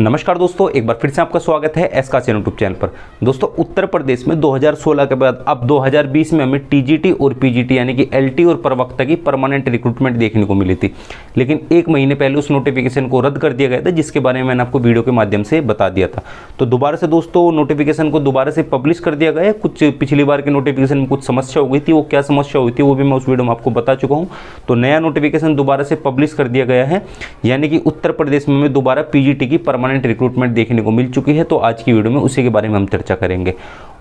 नमस्कार दोस्तों एक बार फिर से आपका स्वागत है एस का यूट्यूब चैनल पर दोस्तों उत्तर प्रदेश में 2016 के बाद अब 2020 में हमें टीजीटी और पीजीटी यानी कि एलटी और प्रवक्ता की परमानेंट रिक्रूटमेंट देखने को मिली थी लेकिन एक महीने पहले उस नोटिफिकेशन को रद्द कर दिया गया था जिसके बारे में मैंने आपको वीडियो के माध्यम से बता दिया था तो दोबारा से दोस्तों नोटिफिकेशन को दोबारा से पब्लिश कर दिया गया कुछ पिछली बार के नोटिफिकेशन में कुछ समस्या हो गई थी वो क्या समस्या हुई थी वो भी मैं उस वीडियो में आपको बता चुका हूँ तो नया नोटिफिकेशन दोबारा से पब्लिश कर दिया गया है यानी कि उत्तर प्रदेश में हमें दोबारा पी की परमानेंट परमानेंट रिक्रूटमेंट देखने को मिल चुकी है तो आज की वीडियो में उसी के बारे में हम चर्चा करेंगे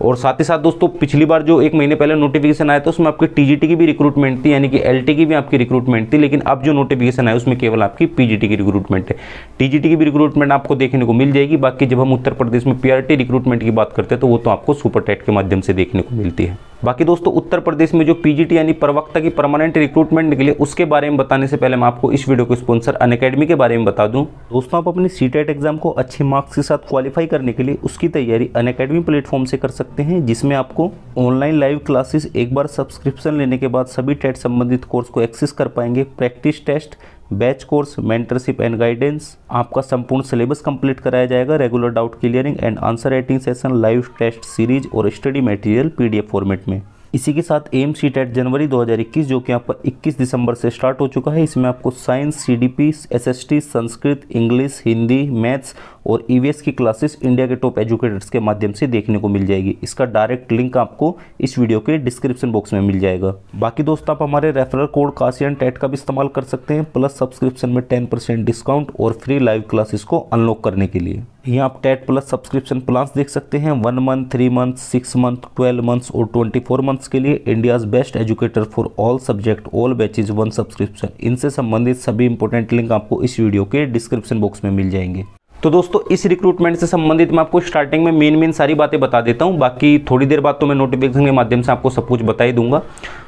और साथ ही साथ दोस्तों पिछली बार जो एक महीने पहले नोटिफिकेशन आया था उसमें आपकी टीजीटी की भी रिक्रूटमेंट थी यानी कि एलटी की भी आपकी रिक्रूटमेंट थी लेकिन अब जो नोटिफिकेशन आया उसमें केवल आपकी पीजीटी की रिक्रूटमेंट है टीजीटी की भी रिक्रूटमेंट आपको देखने को मिल जाएगी बाकी जब हम उत्तर प्रदेश में पीआरटी रिक्रूटमेंट की बात करते हैं तो वो तो आपको सुपर टेट के माध्यम से देखने को मिलती है बाकी दोस्तों उत्तर प्रदेश में जो पीजीटी यानी प्रवक्ता की परमानेंट रिक्रूटमेंट निकले उसके बारे में बताने से पहले मैं आपको इस वीडियो को स्पॉन्सर अन अकेडमी के बारे में बता दूं दोस्तों आप अपनी सी एग्जाम को अच्छे मार्क्स के साथ क्वालिफाई करने के लिए उसकी तैयारी अन अकेडमी प्लेटफॉर्म से कर सकते हैं जिसमें आपको ऑनलाइन लाइव क्लासेस एक बार सब्सक्रिप्शन लेने के बाद सभी टेट e संबंधित कोर्स को एक्सेस कर पाएंगे practice test batch course mentorship and guidance आपका संपूर्ण सिलेबस कंप्लीट कराया जाएगा regular doubt clearing and answer writing session live test series और स्टडी मटेरियल पीडीएफ फॉर्मेट में इसी के साथ एम सी टेट जनवरी 2021 जो कि आपका 21 दिसंबर से स्टार्ट हो चुका है इसमें आपको science C D P S S T Sanskrit English Hindi maths और ईवीएस e की क्लासेस इंडिया के टॉप एजुकेटर्स के माध्यम से देखने को मिल जाएगी इसका डायरेक्ट लिंक आपको इस वीडियो के डिस्क्रिप्शन बॉक्स में मिल जाएगा बाकी दोस्तों आप हमारे रेफरल कोड काशियन टेट का भी इस्तेमाल कर सकते हैं प्लस सब्सक्रिप्शन में टेन परसेंट डिस्काउंट और फ्री लाइव क्लासेस को अनलॉक करने के लिए यहाँ आप टेट प्लस सब्सक्रिप्शन प्लान्स देख सकते हैं one month three month six month twelve months और ट्वेंटी फोर मंथ्स के लिए India's best educator for all subject all batches one subscription इनसे संबंधित सभी इंपॉर्टेंट लिंक आपको इस वीडियो के डिस्क्रिप्शन बॉक्स में मिल जाएंगे तो दोस्तों इस रिक्रूटमेंट से संबंधित मैं आपको स्टार्टिंग में मेन मेन सारी बातें बता देता हूँ बाकी थोड़ी देर बाद तो मैं नोटिफिकेशन के माध्यम से आपको सब कुछ बता ही दूंगा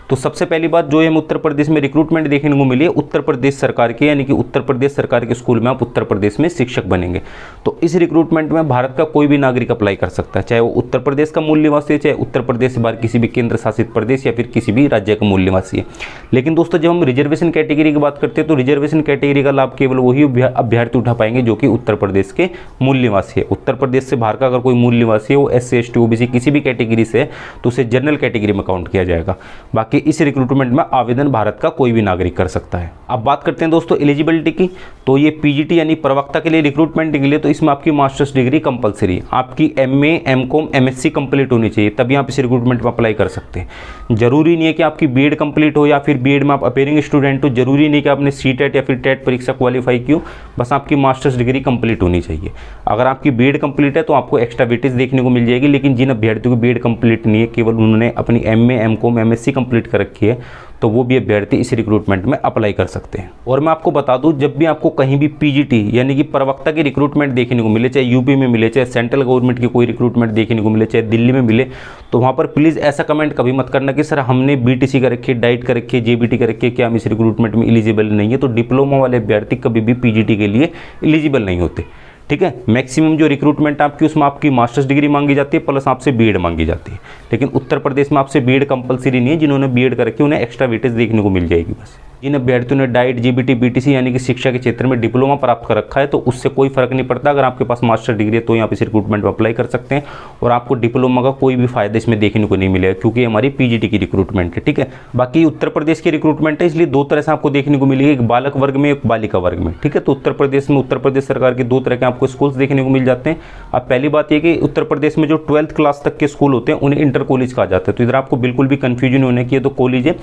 तो सबसे पहली बात जो हम उत्तर प्रदेश में रिक्रूटमेंट देखने को मिली है उत्तर प्रदेश सरकार की यानी कि उत्तर प्रदेश सरकार के स्कूल में आप उत्तर प्रदेश में शिक्षक बनेंगे तो इस रिक्रूटमेंट में भारत का कोई भी नागरिक अप्लाई कर सकता है चाहे वो उत्तर प्रदेश का मूल निवासी है चाहे उत्तर प्रदेश से बाहर किसी भी केंद्र शासित प्रदेश या फिर किसी भी राज्य का मूल निवासी है लेकिन दोस्तों जब हम रिजर्वेशन कैटेगरी की बात करते हैं तो रिजर्वेशन कैटेगरी का लाभ केवल वही अभ्यर्थी उठा पाएंगे जो कि उत्तर प्रदेश के मूल निवासी है उत्तर प्रदेश से बाहर का अगर कोई मूल निवासी है वो एस सी एस टी किसी भी कैटेगरी से है तो उसे जनरल कैटेगरी में काउंट किया जाएगा बाकी इस रिक्रूटमेंट में आवेदन भारत का कोई भी नागरिक कर सकता है अब बात करते हैं दोस्तों एलिजिबिलिटी की तो ये पीजीटी यानी प्रवक्ता के लिए रिक्रूटमेंट के लिए तो इसमें आपकी मास्टर्स डिग्री कंपलसरी आपकी M A M Com M S C complete होनी चाहिए तभी आप इस रिक्रूटमेंट में अप्लाई कर सकते हैं जरूरी नहीं है कि आपकी बी एड कंप्लीट हो या फिर बी एड में आप अपेयरिंग स्टूडेंट हो जरूरी नहीं कि आपने सी टेट e या फिर टेट e परीक्षा क्वालिफाई की बस आपकी मास्टर्स डिग्री कंप्लीट होनी चाहिए अगर आपकी बी एड कंप्लीट है तो आपको एक्स्ट्रा वेटेज देखने को मिल जाएगी लेकिन जिन अभ्यर्थियों की बी एड कंप्लीट नहीं है केवल उन्होंने अपनी M A M Com M S C complete कर रखी है तो वो भी अभ्यर्थी इस रिक्रूटमेंट में अप्लाई कर सकते हैं और मैं आपको बता दूं जब भी आपको कहीं भी पीजीटी यानी कि प्रवक्ता की रिक्रूटमेंट देखने को मिले चाहे यूपी में मिले चाहे सेंट्रल गवर्नमेंट की कोई रिक्रूटमेंट देखने को मिले चाहे दिल्ली में मिले तो वहाँ पर प्लीज़ ऐसा कमेंट कभी मत करना कि सर हमने बी टी कर रखी डाइट कर रखी है जे कर रखी है क्या हम इस रिक्रूटमेंट में इलिजिबल नहीं है तो डिप्लोमा वाले अभ्यर्थी कभी भी पी के लिए इलिजिबल नहीं होते ठीक है मैक्सिमम जो रिक्रूटमेंट आपकी उसमें आपकी मास्टर्स डिग्री मांगी जाती है प्लस आपसे बीएड मांगी जाती है लेकिन उत्तर प्रदेश में आपसे बीएड कंपलसरी नहीं है जिन्होंने बीएड करके उन्हें एक्स्ट्रा वेटेज देखने को मिल जाएगी बस जिन अभ्यर्थियों ने डाइट जी बी यानी कि शिक्षा के क्षेत्र में डिप्लोमा प्राप्त कर रखा है तो उससे कोई फर्क नहीं पड़ता अगर आपके पास मास्टर डिग्री है तो यहाँ पे इस रिक्रूटमेंट में अप्लाई कर सकते हैं और आपको डिप्लोमा का कोई भी फायदा इसमें देखने को नहीं मिलेगा क्योंकि हमारी पीजीटी की रिक्रूटमेंट है ठीक है बाकी उत्तर प्रदेश की रिक्रूटमेंट है इसलिए दो तरह से आपको देखने को मिलेगी एक बालक वर्ग में एक बालिका वर्ग में ठीक है तो उत्तर प्रदेश में उत्तर प्रदेश सरकार के दो तरह के आपको स्कूल्स देखने को मिल जाते हैं अब पहली बात यह कि उत्तर प्रदेश में जो ट्वेल्थ क्लास तक के स्कूल होते हैं उन्हें इंटर कॉलेज कहा जाता है तो इधर आपको बिल्कुल भी कन्फ्यूजन होने की है तो कॉलेज है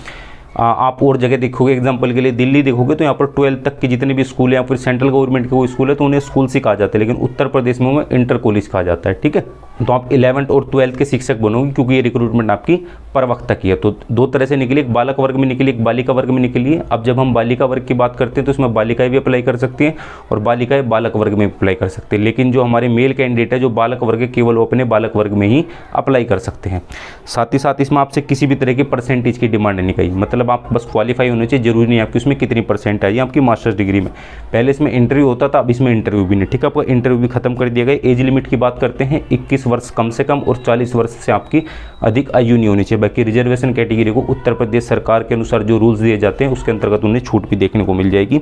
आप और जगह देखोगे एग्जाम्पल के लिए दिल्ली देखोगे तो यहाँ पर ट्वेल्थ तक के जितने भी स्कूल हैं या फिर सेंट्रल गवर्नमेंट के कोई स्कूल है तो उन्हें स्कूल से कहा जाता है लेकिन उत्तर प्रदेश में उन्हें इंटर कॉलेज कहा जाता है ठीक है तो आप इलेवंथ और ट्वेल्थ के शिक्षक बनोगे क्योंकि ये रिक्रूटमेंट आपकी पर वक्त तक है तो दो तरह से निकली एक बालक वर्ग में निकली एक बालिका वर्ग में निकली है अब जब हम बालिका वर्ग की बात करते हैं तो उसमें बालिकाएं भी अप्लाई कर सकती हैं और बालिकाएं बालक वर्ग में अप्लाई कर सकते हैं लेकिन जो हमारे मेल कैंडिडेट है जो बालक वर्ग है केवल वो अपने बालक वर्ग में ही अप्लाई कर सकते हैं साथ ही साथ इसमें आपसे किसी भी तरह की परसेंटेज की डिमांड नहीं कही मतलब मतलब आप बस क्वालिफाई होने चाहिए जरूरी नहीं आपकी उसमें कितनी परसेंट आई आपकी मास्टर्स डिग्री में पहले इसमें इंटरव्यू होता था अब इसमें इंटरव्यू भी नहीं ठीक है आपका इंटरव्यू भी खत्म कर दिया गया एज लिमिट की बात करते हैं इक्कीस वर्ष कम से कम और चालीस वर्ष से आपकी अधिक आयु नहीं होनी चाहिए बाकी रिजर्वेशन कैटेगरी को उत्तर प्रदेश सरकार के अनुसार जो रूल्स दिए जाते हैं उसके अंतर्गत उन्हें छूट भी देखने को मिल जाएगी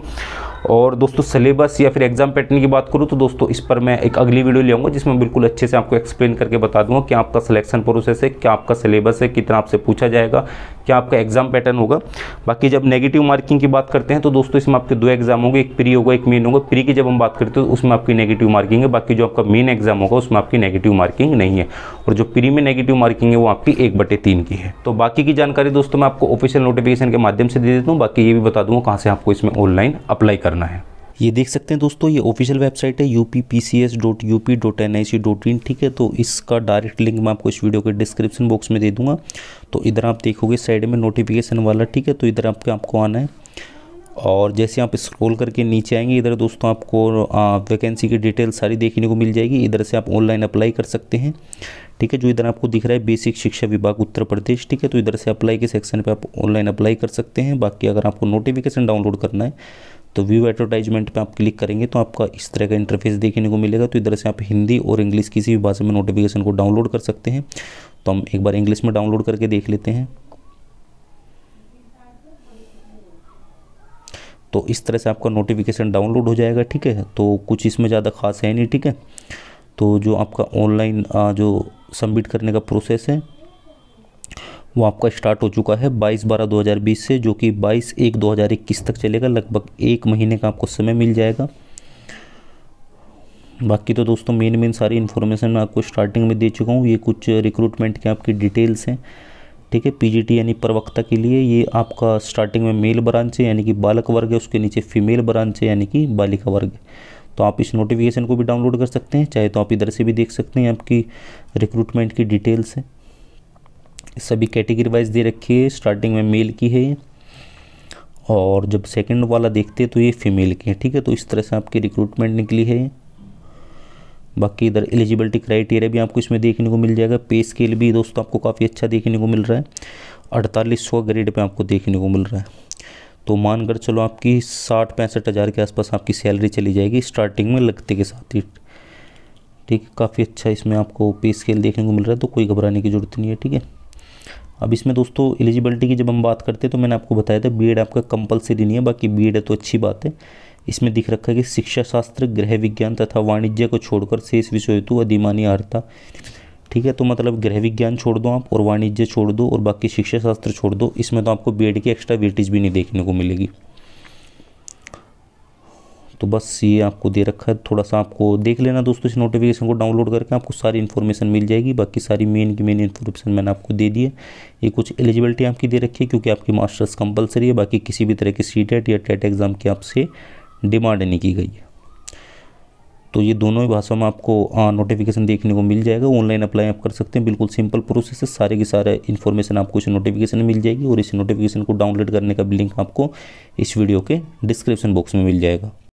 और दोस्तों सिलेबस या फिर एग्ज़ाम पैटर्न की बात करूँ तो दोस्तों इस पर मैं एक अगली वीडियो लियाँगा जिसमें बिल्कुल अच्छे से आपको एक्सप्लेन करके बता दूंगा कि आपका सिलेक्शन प्रोसेस है क्या आपका सिलेबस है कितना आपसे पूछा जाएगा क्या आपका एग्ज़ाम पैटर्न होगा बाकी जब नेगेटिव मार्किंग की बात करते हैं तो दोस्तों इसमें आपके दो एग्जाम होंगे एक प्री होगा एक मेन होगा प्री की जब हम बात करते हैं तो उसमें आपकी नेगेटिव मार्किंग है बाकी जो आपका मेन एग्जाम होगा उसमें आपकी नेगेटिव मार्किंग नहीं है और जो प्री में नेगेटिव मार्किंग है वो आपकी एक बटे तीन की है तो बाकी की जानकारी दोस्तों मैं आपको ऑफिशियल नोटिफिकेशन के माध्यम से दे देता हूँ बाकी ये भी बता दूँगा कहाँ से आपको इसमें ऑनलाइन अप्लाई करना है ये देख सकते हैं दोस्तों ये ऑफिशियल वेबसाइट है U P P C S dot U P dot N I C dot in ठीक है तो इसका डायरेक्ट लिंक मैं आपको इस वीडियो के डिस्क्रिप्शन बॉक्स में दे दूंगा तो इधर आप देखोगे साइड में नोटिफिकेशन वाला ठीक है तो इधर आपके आपको आना है और जैसे आप स्क्रॉल करके नीचे आएंगे इधर दोस्तों आपको वैकेंसी की डिटेल सारी देखने को मिल जाएगी इधर से आप ऑनलाइन अप्लाई कर सकते हैं ठीक है जो इधर आपको दिख रहा है बेसिक शिक्षा विभाग उत्तर प्रदेश ठीक है तो इधर से अप्लाई के सेक्शन पे आप ऑनलाइन अप्लाई कर सकते हैं बाकी अगर आपको नोटिफिकेशन डाउनलोड करना है तो व्यू एडवर्टाइजमेंट पे आप क्लिक करेंगे तो आपका इस तरह का इंटरफेस देखने को मिलेगा तो इधर से आप हिंदी और इंग्लिश किसी भी भाषा में नोटिफिकेशन को डाउनलोड कर सकते हैं तो हम एक बार इंग्लिश में डाउनलोड करके देख लेते हैं तो इस तरह से आपका नोटिफिकेशन डाउनलोड हो जाएगा ठीक है तो कुछ इसमें ज़्यादा खास है नहीं ठीक है तो जो आपका ऑनलाइन जो सबमिट करने का प्रोसेस है वो आपका स्टार्ट हो चुका है 22 बारह 2020 से जो कि 22 एक 2021 तक चलेगा लगभग एक महीने का आपको समय मिल जाएगा बाकी तो दोस्तों मेन मेन सारी इन्फॉर्मेशन मैं आपको स्टार्टिंग में दे चुका हूँ ये कुछ रिक्रूटमेंट के आपकी डिटेल्स हैं ठीक है पीजीटी यानी प्रवक्ता के लिए ये आपका स्टार्टिंग में मेल ब्रांच है यानी कि बालक वर्ग है उसके नीचे फीमेल ब्रांच है यानी कि बालिका वर्ग तो आप इस नोटिफिकेशन को भी डाउनलोड कर सकते हैं चाहे तो आप इधर से भी देख सकते हैं आपकी रिक्रूटमेंट की डिटेल्स है सभी कैटेगरी वाइज दे रखी है स्टार्टिंग में मेल की है और जब सेकंड वाला देखते हैं तो ये फीमेल की है ठीक है तो इस तरह से आपकी रिक्रूटमेंट निकली है बाकी इधर एलिजिबिलिटी क्राइटेरिया भी आपको इसमें देखने को मिल जाएगा पे स्केल भी दोस्तों आपको काफ़ी अच्छा देखने को मिल रहा है अड़तालीस सौ ग्रेड पर आपको देखने को मिल रहा है तो मानकर चलो आपकी साठ पैंसठ हज़ार के आसपास आपकी सैलरी चली जाएगी स्टार्टिंग में लगते के साथ ही ठीक है काफ़ी अच्छा इसमें आपको पे स्केल देखने को मिल रहा है तो कोई घबराने की जरूरत नहीं है ठीक है अब इसमें दोस्तों एलिजिबिलिटी की जब हम बात करते हैं तो मैंने आपको बताया था बीएड आपका कंपलसरी नहीं है बाकी बीएड है तो अच्छी बात है इसमें दिख रखा है कि शिक्षा शास्त्र गृह विज्ञान तथा वाणिज्य को छोड़कर शेष विषय हेतु अधिमानी अर्हता ठीक है तो मतलब गृह विज्ञान छोड़ दो आप और वाणिज्य छोड़ दो और बाकी शिक्षा शास्त्र छोड़ दो इसमें तो आपको बी की एक्स्ट्रा वेटेज भी नहीं देखने को मिलेगी तो बस ये आपको दे रखा है थोड़ा सा आपको देख लेना दोस्तों इस नोटिफिकेशन को डाउनलोड करके आपको सारी इन्फॉर्मेशन मिल जाएगी बाकी सारी मेन की मेन इन्फॉर्मेशन मैंने आपको दे दी है ये कुछ एलिजिबिलिटी आपकी दे रखी है क्योंकि आपकी मास्टर्स कंपलसरी है बाकी किसी भी तरह की सी टेट e या टेट एग्ज़ाम e की आपसे डिमांड नहीं की गई है तो ये दोनों ही भाषाओं में आपको नोटिफिकेशन देखने को मिल जाएगा ऑनलाइन अप्लाई आप कर सकते हैं बिल्कुल सिंपल प्रोसेस है सारे के सारे इन्फॉर्मेशन आपको इस नोटिफिकेशन में मिल जाएगी और इस नोटिफिकेशन को डाउनलोड करने का भी लिंक आपको इस वीडियो के डिस्क्रिप्शन बॉक्स में मिल जाएगा